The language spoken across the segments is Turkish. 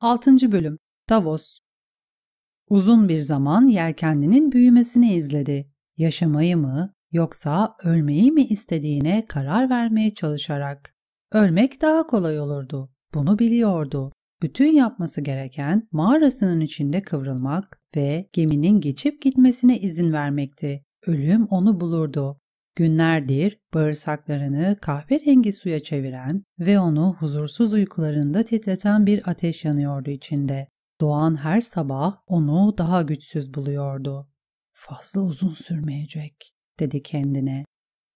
6. Bölüm Davos Uzun bir zaman yelkenlinin büyümesini izledi. Yaşamayı mı yoksa ölmeyi mi istediğine karar vermeye çalışarak. Ölmek daha kolay olurdu. Bunu biliyordu. Bütün yapması gereken mağarasının içinde kıvrılmak ve geminin geçip gitmesine izin vermekti. Ölüm onu bulurdu. Günlerdir bağırsaklarını kahverengi suya çeviren ve onu huzursuz uykularında titreten bir ateş yanıyordu içinde. Doğan her sabah onu daha güçsüz buluyordu. Fazla uzun sürmeyecek, dedi kendine.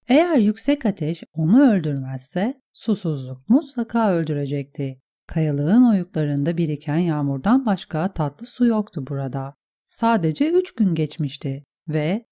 Eğer yüksek ateş onu öldürmezse susuzluk mutlaka öldürecekti. Kayalığın oyuklarında biriken yağmurdan başka tatlı su yoktu burada. Sadece üç gün geçmişti ve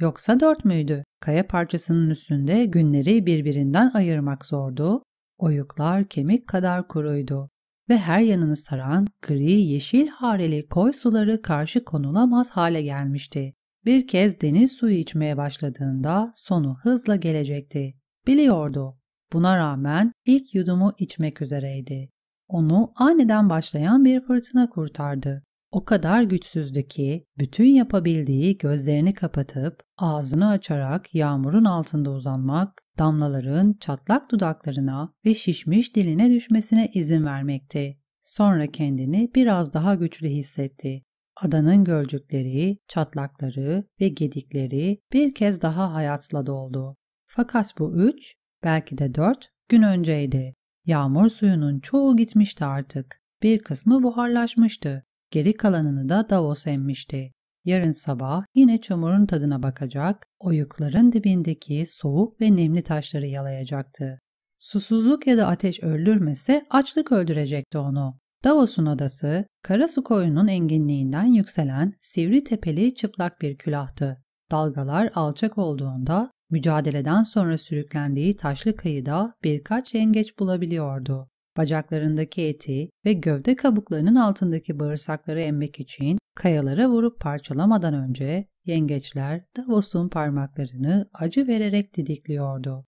Yoksa dört müydü? Kaya parçasının üstünde günleri birbirinden ayırmak zordu. Oyuklar kemik kadar kuruydu ve her yanını saran gri yeşil hareli koy suları karşı konulamaz hale gelmişti. Bir kez deniz suyu içmeye başladığında sonu hızla gelecekti. Biliyordu. Buna rağmen ilk yudumu içmek üzereydi. Onu aniden başlayan bir fırtına kurtardı o kadar güçsüzdü ki bütün yapabildiği gözlerini kapatıp ağzını açarak yağmurun altında uzanmak, damlaların çatlak dudaklarına ve şişmiş diline düşmesine izin vermekti. Sonra kendini biraz daha güçlü hissetti. Adanın gölcükleri, çatlakları ve gedikleri bir kez daha hayatla doldu. Fakat bu üç, belki de dört gün önceydi. Yağmur suyunun çoğu gitmişti artık. Bir kısmı buharlaşmıştı Geri kalanını da Davos emmişti. Yarın sabah yine çamurun tadına bakacak, oyukların dibindeki soğuk ve nemli taşları yalayacaktı. Susuzluk ya da ateş öldürmese açlık öldürecekti onu. Davos'un adası, Karasu koyunun enginliğinden yükselen sivri tepeli çıplak bir külahtı. Dalgalar alçak olduğunda mücadeleden sonra sürüklendiği taşlı kıyıda birkaç yengeç bulabiliyordu bacaklarındaki eti ve gövde kabuklarının altındaki bağırsakları emmek için kayalara vurup parçalamadan önce yengeçler Davos'un parmaklarını acı vererek didikliyordu.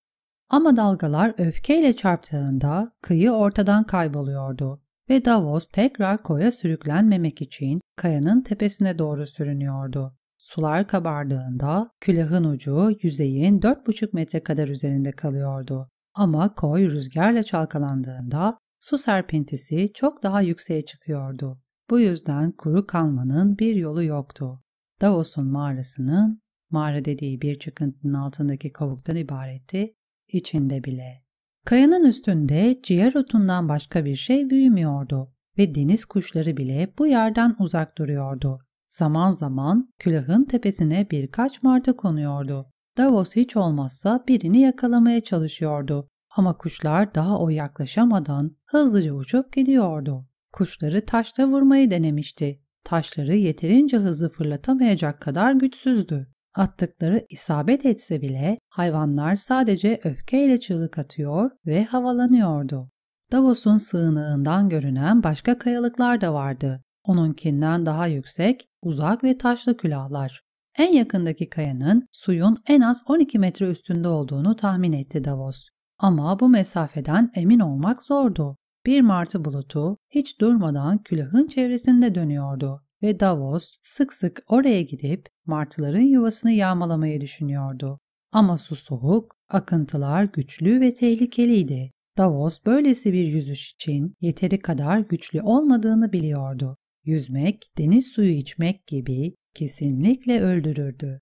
Ama dalgalar öfkeyle çarptığında kıyı ortadan kayboluyordu ve Davos tekrar koya sürüklenmemek için kayanın tepesine doğru sürünüyordu. Sular kabardığında külahın ucu yüzeyin 4,5 metre kadar üzerinde kalıyordu ama koy rüzgarla çalkalandığında su serpintisi çok daha yükseğe çıkıyordu. Bu yüzden kuru kalmanın bir yolu yoktu. Davos'un mağarasının, mağara dediği bir çıkıntının altındaki kavuktan ibaretti, içinde bile. Kayanın üstünde ciğer otundan başka bir şey büyümüyordu ve deniz kuşları bile bu yerden uzak duruyordu. Zaman zaman külahın tepesine birkaç martı konuyordu. Davos hiç olmazsa birini yakalamaya çalışıyordu. Ama kuşlar daha o yaklaşamadan hızlıca uçup gidiyordu. Kuşları taşta vurmayı denemişti. Taşları yeterince hızlı fırlatamayacak kadar güçsüzdü. Attıkları isabet etse bile hayvanlar sadece öfkeyle çığlık atıyor ve havalanıyordu. Davos'un sığınağından görünen başka kayalıklar da vardı. Onunkinden daha yüksek, uzak ve taşlı külahlar en yakındaki kayanın suyun en az 12 metre üstünde olduğunu tahmin etti Davos. Ama bu mesafeden emin olmak zordu. Bir martı bulutu hiç durmadan külahın çevresinde dönüyordu ve Davos sık sık oraya gidip martıların yuvasını yağmalamayı düşünüyordu. Ama su soğuk, akıntılar güçlü ve tehlikeliydi. Davos böylesi bir yüzüş için yeteri kadar güçlü olmadığını biliyordu Yüzmek, deniz suyu içmek gibi kesinlikle öldürürdü.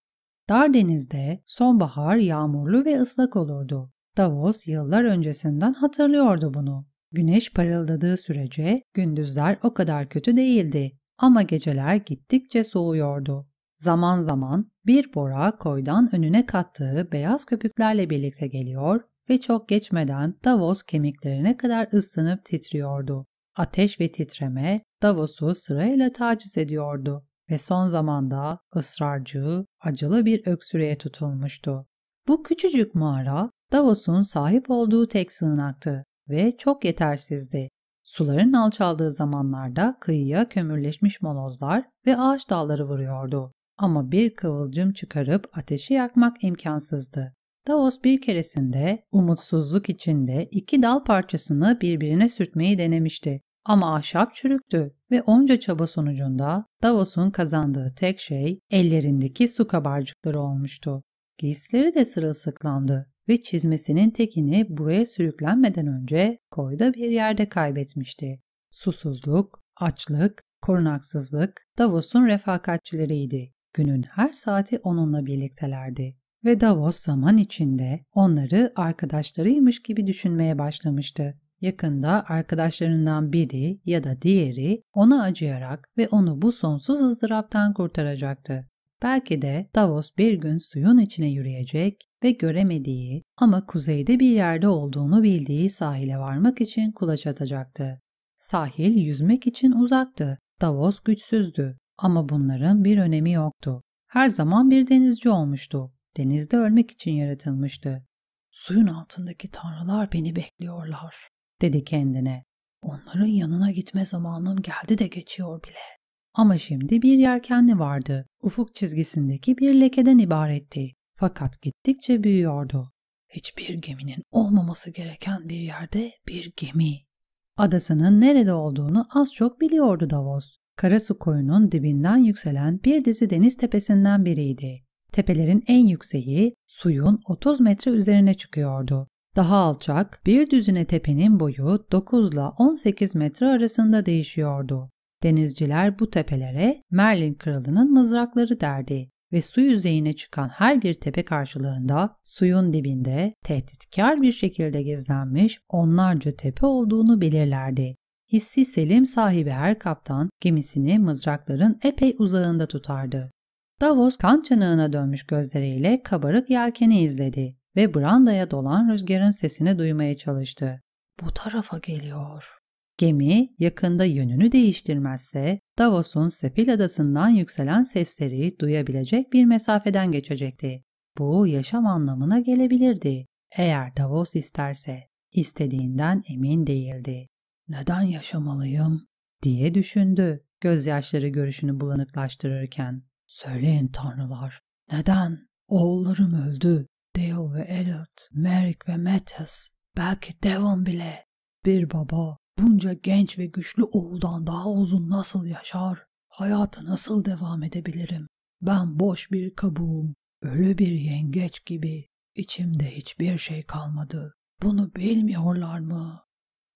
Dar denizde sonbahar yağmurlu ve ıslak olurdu. Davos yıllar öncesinden hatırlıyordu bunu. Güneş parıldadığı sürece gündüzler o kadar kötü değildi ama geceler gittikçe soğuyordu. Zaman zaman bir bora koydan önüne kattığı beyaz köpüklerle birlikte geliyor ve çok geçmeden Davos kemiklerine kadar ıslanıp titriyordu. Ateş ve titreme Davos'u sırayla taciz ediyordu ve son zamanda ısrarcı, acılı bir öksürüğe tutulmuştu. Bu küçücük mağara Davos'un sahip olduğu tek sığınaktı ve çok yetersizdi. Suların alçaldığı zamanlarda kıyıya kömürleşmiş molozlar ve ağaç dalları vuruyordu. Ama bir kıvılcım çıkarıp ateşi yakmak imkansızdı. Davos bir keresinde umutsuzluk içinde iki dal parçasını birbirine sürtmeyi denemişti ama ahşap çürüktü ve onca çaba sonucunda Davos'un kazandığı tek şey ellerindeki su kabarcıkları olmuştu. Giysileri de sırılsıklandı ve çizmesinin tekini buraya sürüklenmeden önce koyda bir yerde kaybetmişti. Susuzluk, açlık, korunaksızlık Davos'un refakatçileriydi. Günün her saati onunla birliktelerdi ve Davos zaman içinde onları arkadaşlarıymış gibi düşünmeye başlamıştı. Yakında arkadaşlarından biri ya da diğeri ona acıyarak ve onu bu sonsuz ızdıraptan kurtaracaktı. Belki de Davos bir gün suyun içine yürüyecek ve göremediği ama kuzeyde bir yerde olduğunu bildiği sahile varmak için kulaç atacaktı. Sahil yüzmek için uzaktı. Davos güçsüzdü ama bunların bir önemi yoktu. Her zaman bir denizci olmuştu. Denizde ölmek için yaratılmıştı. Suyun altındaki tanrılar beni bekliyorlar dedi kendine. Onların yanına gitme zamanım geldi de geçiyor bile. Ama şimdi bir yelkenli vardı. Ufuk çizgisindeki bir lekeden ibaretti. Fakat gittikçe büyüyordu. Hiçbir geminin olmaması gereken bir yerde bir gemi. Adasının nerede olduğunu az çok biliyordu Davos. Karasu koyunun dibinden yükselen bir dizi deniz tepesinden biriydi. Tepelerin en yükseği suyun 30 metre üzerine çıkıyordu. Daha alçak, bir düzine tepenin boyu 9 ile 18 metre arasında değişiyordu. Denizciler bu tepelere Merlin kralının mızrakları derdi ve su yüzeyine çıkan her bir tepe karşılığında suyun dibinde tehditkar bir şekilde gizlenmiş onlarca tepe olduğunu bilirlerdi. Hissi Selim sahibi her kaptan gemisini mızrakların epey uzağında tutardı. Davos kan çanağına dönmüş gözleriyle kabarık yelkeni izledi ve brandaya dolan rüzgarın sesini duymaya çalıştı. Bu tarafa geliyor. Gemi yakında yönünü değiştirmezse Davos'un Sepil Adası'ndan yükselen sesleri duyabilecek bir mesafeden geçecekti. Bu yaşam anlamına gelebilirdi eğer Davos isterse. istediğinden emin değildi. Neden yaşamalıyım diye düşündü gözyaşları görüşünü bulanıklaştırırken. Söyleyin tanrılar, neden? Oğullarım öldü. Dale ve Elliot, Merrick ve Matthias, belki Devon bile. Bir baba bunca genç ve güçlü oğuldan daha uzun nasıl yaşar? Hayata nasıl devam edebilirim? Ben boş bir kabuğum, ölü bir yengeç gibi. İçimde hiçbir şey kalmadı. Bunu bilmiyorlar mı?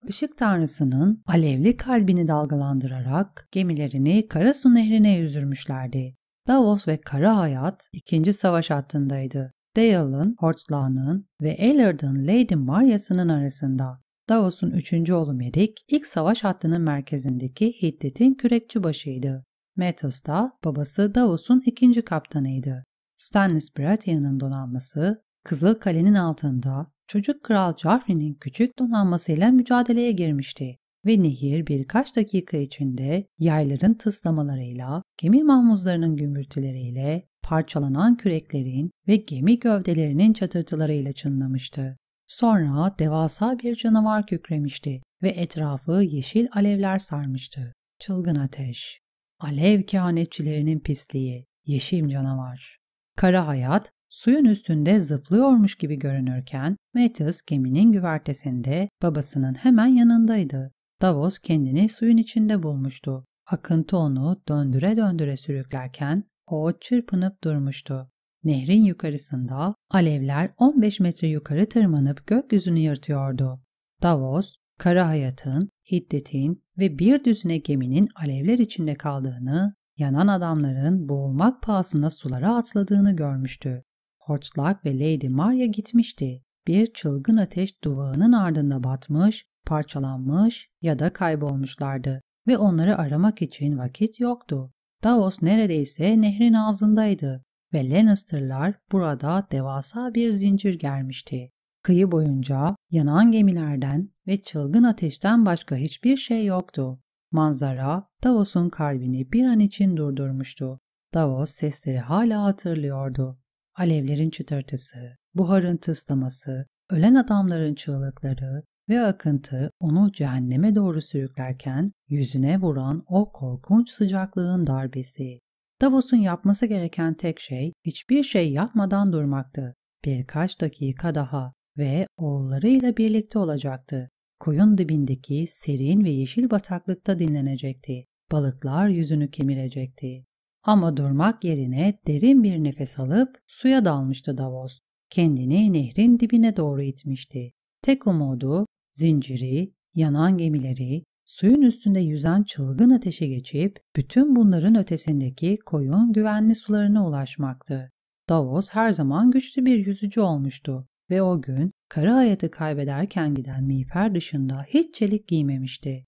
Işık tanrısının alevli kalbini dalgalandırarak gemilerini Karasu nehrine yüzürmüşlerdi. Davos ve Kara Hayat ikinci savaş hattındaydı. Dale'ın, Hortlağ'ın ve Allard'ın Lady Maria'sının arasında Davos'un üçüncü oğlu Merik, ilk savaş hattının merkezindeki Hiddet'in kürekçi başıydı. Metos da babası Davos'un ikinci kaptanıydı. Stannis Baratheon'un donanması, Kızıl Kale'nin altında çocuk kral Joffrey'nin küçük donanmasıyla mücadeleye girmişti ve nehir birkaç dakika içinde yayların tıslamalarıyla, gemi mahmuzlarının gümbürtüleriyle parçalanan küreklerin ve gemi gövdelerinin çatırtılarıyla çınlamıştı. Sonra devasa bir canavar kükremişti ve etrafı yeşil alevler sarmıştı. Çılgın ateş. Alev kehanetçilerinin pisliği. Yeşim canavar. Kara hayat suyun üstünde zıplıyormuş gibi görünürken Metis geminin güvertesinde babasının hemen yanındaydı. Davos kendini suyun içinde bulmuştu. Akıntı onu döndüre döndüre sürüklerken o çırpınıp durmuştu. Nehrin yukarısında alevler 15 metre yukarı tırmanıp gökyüzünü yırtıyordu. Davos, kara hayatın, hiddetin ve bir düzine geminin alevler içinde kaldığını, yanan adamların boğulmak pahasına sulara atladığını görmüştü. Hortlak ve Lady Maria gitmişti. Bir çılgın ateş duvağının ardında batmış, parçalanmış ya da kaybolmuşlardı ve onları aramak için vakit yoktu. Davos neredeyse nehrin ağzındaydı ve Lannister'lar burada devasa bir zincir germişti. Kıyı boyunca yanan gemilerden ve çılgın ateşten başka hiçbir şey yoktu. Manzara Davos'un kalbini bir an için durdurmuştu. Davos sesleri hala hatırlıyordu. Alevlerin çıtırtısı, buharın tıslaması, ölen adamların çığlıkları, ve akıntı onu cehenneme doğru sürüklerken yüzüne vuran o korkunç sıcaklığın darbesi. Davos'un yapması gereken tek şey hiçbir şey yapmadan durmaktı. Birkaç dakika daha ve oğullarıyla birlikte olacaktı. Koyun dibindeki serin ve yeşil bataklıkta dinlenecekti. Balıklar yüzünü kemirecekti. Ama durmak yerine derin bir nefes alıp suya dalmıştı Davos. Kendini nehrin dibine doğru itmişti. Tek umudu zinciri, yanan gemileri, suyun üstünde yüzen çılgın ateşi geçip bütün bunların ötesindeki koyun güvenli sularına ulaşmaktı. Davos her zaman güçlü bir yüzücü olmuştu ve o gün kara hayatı kaybederken giden miğfer dışında hiç çelik giymemişti.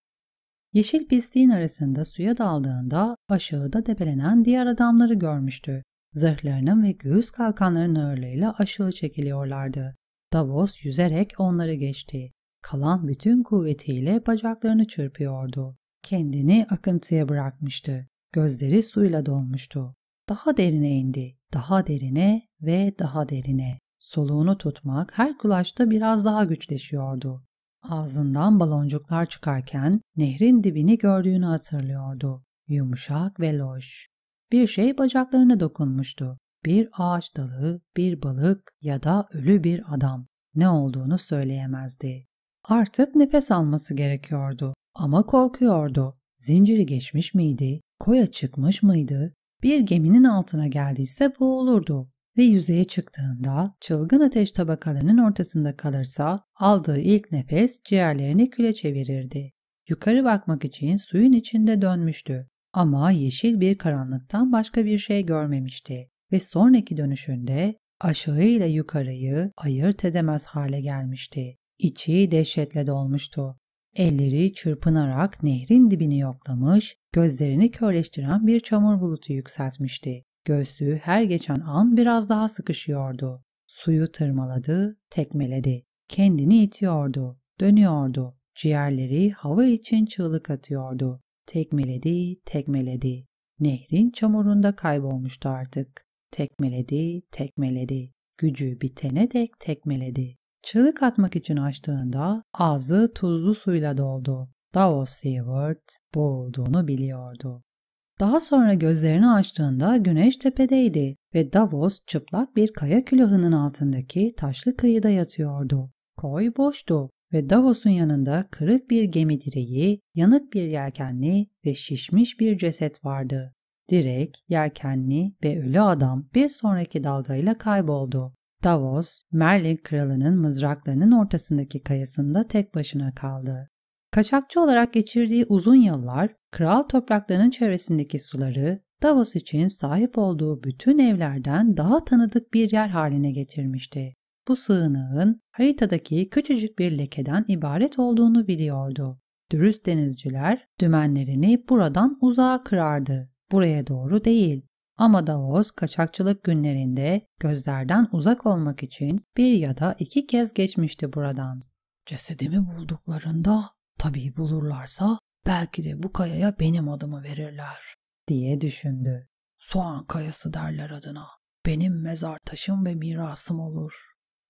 Yeşil pisliğin arasında suya daldığında aşağıda debelenen diğer adamları görmüştü. Zırhlarının ve göğüs kalkanlarının ağırlığıyla aşağı çekiliyorlardı. Davos yüzerek onları geçti kalan bütün kuvvetiyle bacaklarını çırpıyordu. Kendini akıntıya bırakmıştı. Gözleri suyla dolmuştu. Daha derine indi, daha derine ve daha derine. Soluğunu tutmak her kulaşta biraz daha güçleşiyordu. Ağzından baloncuklar çıkarken nehrin dibini gördüğünü hatırlıyordu. Yumuşak ve loş. Bir şey bacaklarına dokunmuştu. Bir ağaç dalı, bir balık ya da ölü bir adam. Ne olduğunu söyleyemezdi. Artık nefes alması gerekiyordu ama korkuyordu. Zinciri geçmiş miydi? Koya çıkmış mıydı? Bir geminin altına geldiyse boğulurdu ve yüzeye çıktığında çılgın ateş tabakalarının ortasında kalırsa aldığı ilk nefes ciğerlerini küle çevirirdi. Yukarı bakmak için suyun içinde dönmüştü ama yeşil bir karanlıktan başka bir şey görmemişti ve sonraki dönüşünde aşağı ile yukarıyı ayırt edemez hale gelmişti. İçi dehşetle dolmuştu. Elleri çırpınarak nehrin dibini yoklamış, gözlerini körleştiren bir çamur bulutu yükseltmişti. Göğsü her geçen an biraz daha sıkışıyordu. Suyu tırmaladı, tekmeledi. Kendini itiyordu, dönüyordu. Ciğerleri hava için çığlık atıyordu. Tekmeledi, tekmeledi. Nehrin çamurunda kaybolmuştu artık. Tekmeledi, tekmeledi. Gücü bitene dek tekmeledi. Çığlık atmak için açtığında ağzı tuzlu suyla doldu. Davos Seaward boğulduğunu biliyordu. Daha sonra gözlerini açtığında güneş tepedeydi ve Davos çıplak bir kaya külahının altındaki taşlı kıyıda yatıyordu. Koy boştu ve Davos'un yanında kırık bir gemi direği, yanık bir yelkenli ve şişmiş bir ceset vardı. Direk, yelkenli ve ölü adam bir sonraki dalgayla kayboldu. Davos, Merlin kralının mızraklarının ortasındaki kayasında tek başına kaldı. Kaçakçı olarak geçirdiği uzun yıllar, kral topraklarının çevresindeki suları Davos için sahip olduğu bütün evlerden daha tanıdık bir yer haline getirmişti. Bu sığınağın haritadaki küçücük bir lekeden ibaret olduğunu biliyordu. Dürüst denizciler dümenlerini buradan uzağa kırardı. Buraya doğru değil, ama Davos kaçakçılık günlerinde gözlerden uzak olmak için bir ya da iki kez geçmişti buradan. Cesedimi bulduklarında, tabii bulurlarsa belki de bu kayaya benim adımı verirler diye düşündü. Soğan kayası derler adına. Benim mezar taşım ve mirasım olur.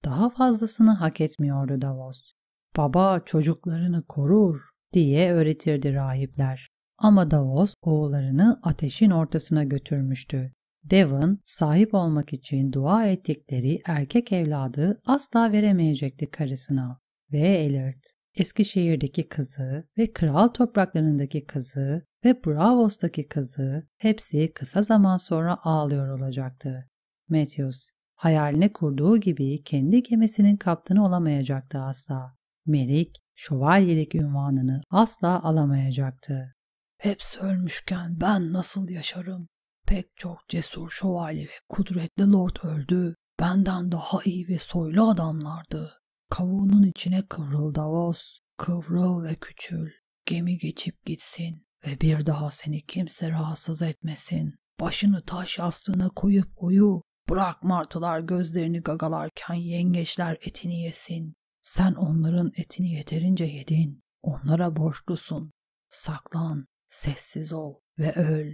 Daha fazlasını hak etmiyordu Davos. Baba çocuklarını korur diye öğretirdi rahipler. Ama Davos oğullarını ateşin ortasına götürmüştü. Devon, sahip olmak için dua ettikleri erkek evladı asla veremeyecekti karısına. Ve Elert, Eskişehir'deki kızı ve kral topraklarındaki kızı ve Bravos'taki kızı hepsi kısa zaman sonra ağlıyor olacaktı. Matthews, hayaline kurduğu gibi kendi gemisinin kaptanı olamayacaktı asla. Merik, şövalyelik ünvanını asla alamayacaktı. Hepsi ölmüşken ben nasıl yaşarım? Pek çok cesur şövalye ve kudretli lord öldü. Benden daha iyi ve soylu adamlardı. Kavuğunun içine kıvrıl Davos. Kıvrıl ve küçül. Gemi geçip gitsin ve bir daha seni kimse rahatsız etmesin. Başını taş yastığına koyup uyu. Bırak martılar gözlerini gagalarken yengeçler etini yesin. Sen onların etini yeterince yedin. Onlara borçlusun. Saklan, Sessiz ol ve öl.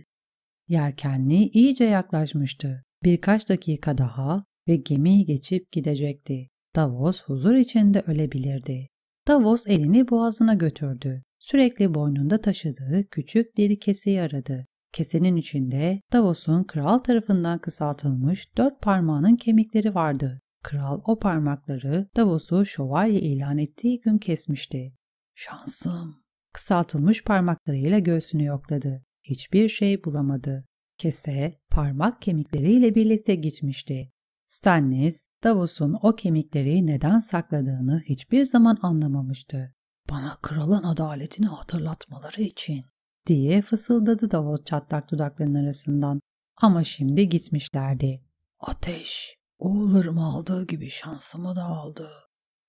Yelkenli iyice yaklaşmıştı. Birkaç dakika daha ve gemiyi geçip gidecekti. Davos huzur içinde ölebilirdi. Davos elini boğazına götürdü. Sürekli boynunda taşıdığı küçük deri keseyi aradı. Kesenin içinde Davos'un kral tarafından kısaltılmış dört parmağının kemikleri vardı. Kral o parmakları Davos'u şövalye ilan ettiği gün kesmişti. Şansım, Kısaltılmış parmaklarıyla göğsünü yokladı. Hiçbir şey bulamadı. Kese parmak kemikleriyle birlikte gitmişti. Stannis, Davos'un o kemikleri neden sakladığını hiçbir zaman anlamamıştı. ''Bana kralın adaletini hatırlatmaları için.'' diye fısıldadı Davos çatlak dudaklarının arasından. Ama şimdi gitmişlerdi. ''Ateş, oğullarımı aldığı gibi şansımı da aldı.''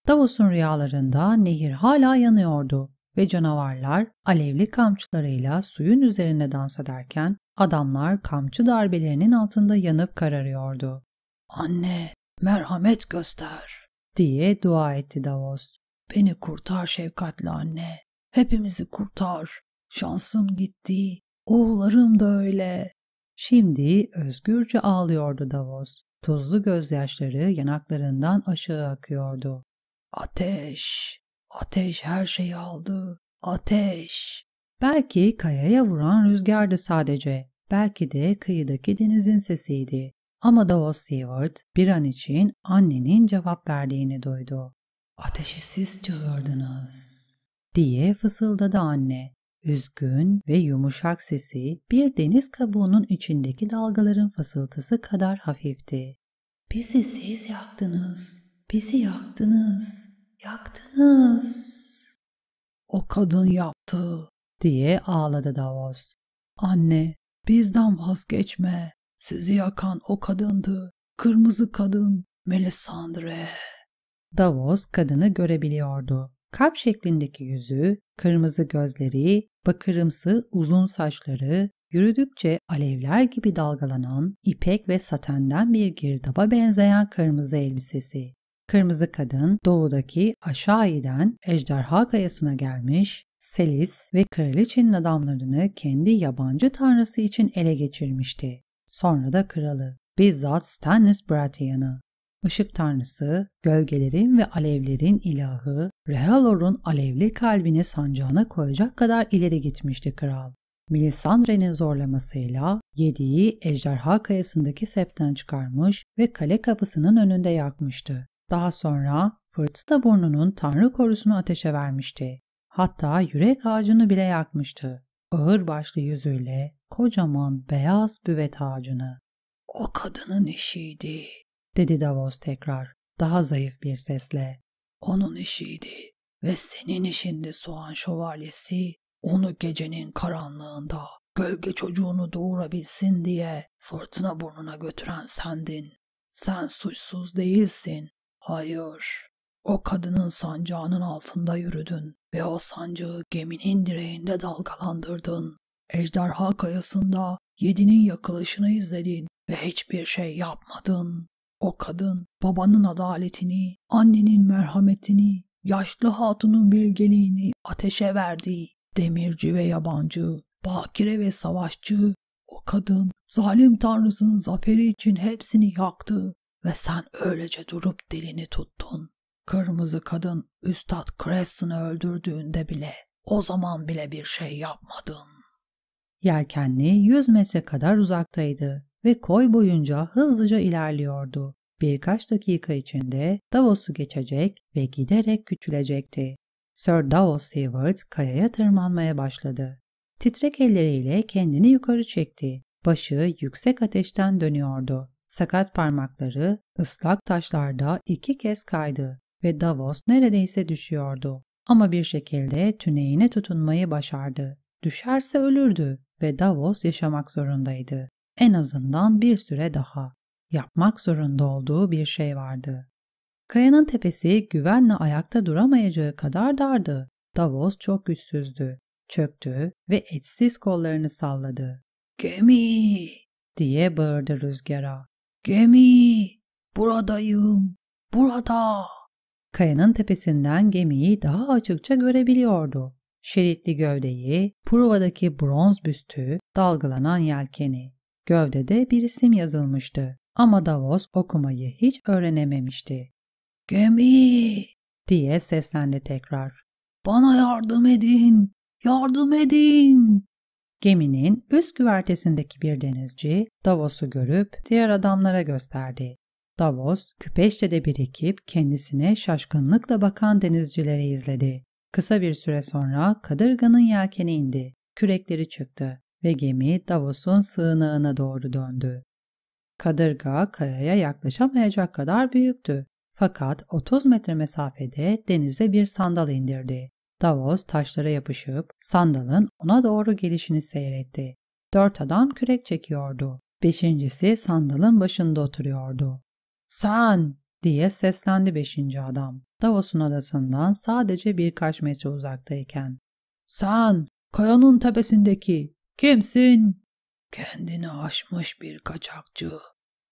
Davos'un rüyalarında nehir hala yanıyordu ve canavarlar alevli kamçılarıyla suyun üzerine dans ederken adamlar kamçı darbelerinin altında yanıp kararıyordu. Anne, merhamet göster diye dua etti Davos. Beni kurtar şefkatli anne, hepimizi kurtar. Şansım gitti, oğullarım da öyle. Şimdi özgürce ağlıyordu Davos. Tuzlu gözyaşları yanaklarından aşağı akıyordu. Ateş! Ateş her şeyi aldı. Ateş. Belki kayaya vuran rüzgardı sadece. Belki de kıyıdaki denizin sesiydi. Ama Davos Seward bir an için annenin cevap verdiğini duydu. Ateşi siz çığırdınız diye fısıldadı anne. Üzgün ve yumuşak sesi bir deniz kabuğunun içindeki dalgaların fısıltısı kadar hafifti. Bizi siz yaktınız, bizi yaktınız. Yaktınız. O kadın yaptı diye ağladı Davos. Anne bizden vazgeçme. Sizi yakan o kadındı. Kırmızı kadın Melisandre. Davos kadını görebiliyordu. Kap şeklindeki yüzü, kırmızı gözleri, bakırımsı uzun saçları, yürüdükçe alevler gibi dalgalanan ipek ve satenden bir girdaba benzeyen kırmızı elbisesi. Kırmızı kadın doğudaki Aşa'i'den Ejderha Kayası'na gelmiş, Selis ve kraliçenin adamlarını kendi yabancı tanrısı için ele geçirmişti. Sonra da kralı, bizzat Stannis Baratheon'ı. Işık tanrısı, gölgelerin ve alevlerin ilahı, Rehalor'un alevli kalbini sancağına koyacak kadar ileri gitmişti kral. Melisandre'nin zorlamasıyla yediği ejderha kayasındaki septen çıkarmış ve kale kapısının önünde yakmıştı. Daha sonra fırtına burnunun tanrı korusunu ateşe vermişti. Hatta yürek ağacını bile yakmıştı. Ağır başlı yüzüyle kocaman beyaz büvet ağacını. O kadının işiydi, dedi Davos tekrar, daha zayıf bir sesle. Onun işiydi ve senin işinde soğan şövalyesi onu gecenin karanlığında gölge çocuğunu doğurabilsin diye fırtına burnuna götüren sendin. Sen suçsuz değilsin. Hayır. O kadının sancağının altında yürüdün ve o sancağı geminin direğinde dalgalandırdın. Ejderha kayasında yedinin yakılışını izledin ve hiçbir şey yapmadın. O kadın babanın adaletini, annenin merhametini, yaşlı hatunun bilgeliğini ateşe verdi. Demirci ve yabancı, bakire ve savaşçı, o kadın zalim tanrısının zaferi için hepsini yaktı ve sen öylece durup dilini tuttun. Kırmızı kadın Üstad Creston'ı öldürdüğünde bile o zaman bile bir şey yapmadın. Yelkenli yüz metre kadar uzaktaydı ve koy boyunca hızlıca ilerliyordu. Birkaç dakika içinde Davos'u geçecek ve giderek küçülecekti. Sir Davos Seward kayaya tırmanmaya başladı. Titrek elleriyle kendini yukarı çekti. Başı yüksek ateşten dönüyordu Sakat parmakları ıslak taşlarda iki kez kaydı ve Davos neredeyse düşüyordu. Ama bir şekilde tüneyine tutunmayı başardı. Düşerse ölürdü ve Davos yaşamak zorundaydı. En azından bir süre daha. Yapmak zorunda olduğu bir şey vardı. Kayanın tepesi güvenle ayakta duramayacağı kadar dardı. Davos çok güçsüzdü. Çöktü ve etsiz kollarını salladı. Gemi! diye bağırdı rüzgara. Gemi, buradayım, burada. Kayanın tepesinden gemiyi daha açıkça görebiliyordu. Şeritli gövdeyi, provadaki bronz büstü, dalgalanan yelkeni. Gövdede bir isim yazılmıştı ama Davos okumayı hiç öğrenememişti. Gemi! diye seslendi tekrar. Bana yardım edin! Yardım edin! Geminin üst güvertesindeki bir denizci Davos'u görüp diğer adamlara gösterdi. Davos, küpeşçede birikip kendisine şaşkınlıkla bakan denizcileri izledi. Kısa bir süre sonra kadırganın yelkeni indi, kürekleri çıktı ve gemi Davos'un sığınağına doğru döndü. Kadırga kayaya yaklaşamayacak kadar büyüktü. Fakat 30 metre mesafede denize bir sandal indirdi. Davos taşlara yapışıp sandalın ona doğru gelişini seyretti. Dört adam kürek çekiyordu. Beşincisi sandalın başında oturuyordu. Sen! diye seslendi beşinci adam. Davos'un adasından sadece birkaç metre uzaktayken. Sen! Kayanın tepesindeki! Kimsin? Kendini aşmış bir kaçakçı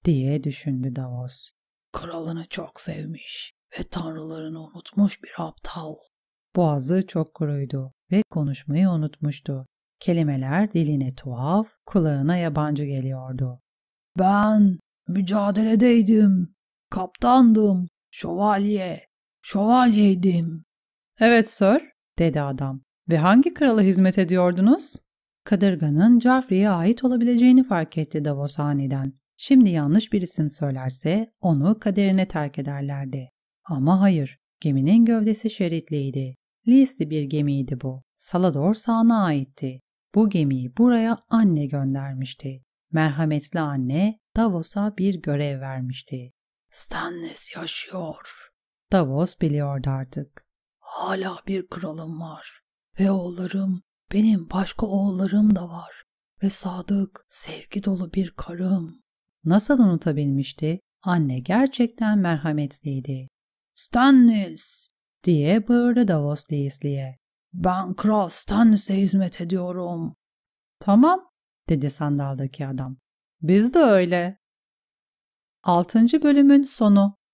diye düşündü Davos. Kralını çok sevmiş ve tanrılarını unutmuş bir aptal. Boğazı çok kuruydu ve konuşmayı unutmuştu. Kelimeler diline tuhaf, kulağına yabancı geliyordu. Ben mücadeledeydim, kaptandım, şövalye, şövalyeydim. Evet sir, dedi adam. Ve hangi krala hizmet ediyordunuz? Kadırganın Joffrey'e ait olabileceğini fark etti Davos aniden. Şimdi yanlış bir isim söylerse onu kaderine terk ederlerdi. Ama hayır, geminin gövdesi şeritliydi Leasli bir gemiydi bu. Salador sağına aitti. Bu gemiyi buraya anne göndermişti. Merhametli anne Davos'a bir görev vermişti. Stannis yaşıyor. Davos biliyordu artık. Hala bir kralım var. Ve oğullarım, benim başka oğullarım da var. Ve sadık, sevgi dolu bir karım. Nasıl unutabilmişti? Anne gerçekten merhametliydi. Stannis! diye bağırdı Davos Deisli'ye. Ben Kras Tanrı'sa hizmet ediyorum. Tamam dedi sandaldaki adam. Biz de öyle. 6. bölümün sonu.